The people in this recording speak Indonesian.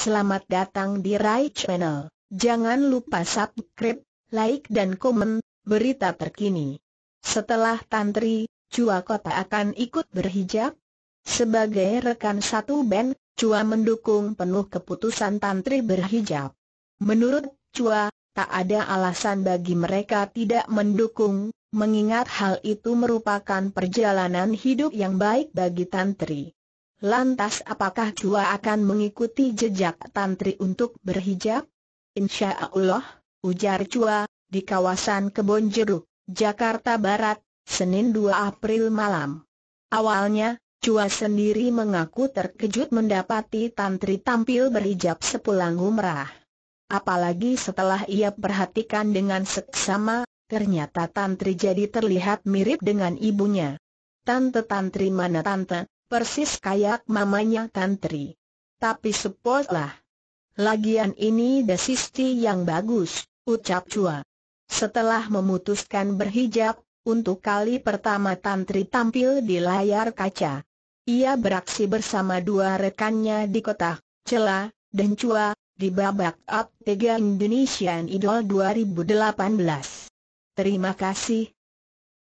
Selamat datang di Rai Channel. Jangan lupa subscribe, like dan komen, berita terkini. Setelah Tantri, Cua Kota akan ikut berhijab. Sebagai rekan satu band, Cua mendukung penuh keputusan Tantri berhijab. Menurut Cua, tak ada alasan bagi mereka tidak mendukung, mengingat hal itu merupakan perjalanan hidup yang baik bagi Tantri. Lantas apakah dua akan mengikuti jejak tantri untuk berhijab? Insya Allah, ujar Cua di kawasan Kebon Jeruk, Jakarta Barat, Senin 2 April malam. Awalnya, Cua sendiri mengaku terkejut mendapati tantri tampil berhijab sepulang umrah. Apalagi setelah ia perhatikan dengan seksama, ternyata tantri jadi terlihat mirip dengan ibunya. Tante tantri mana tante, Persis kayak mamanya Tantri. Tapi lah. Lagian ini desisti yang bagus, ucap Chua. Setelah memutuskan berhijab, untuk kali pertama Tantri tampil di layar kaca. Ia beraksi bersama dua rekannya di kota Cela dan Chua di babak up 3 Indonesian Idol 2018. Terima kasih,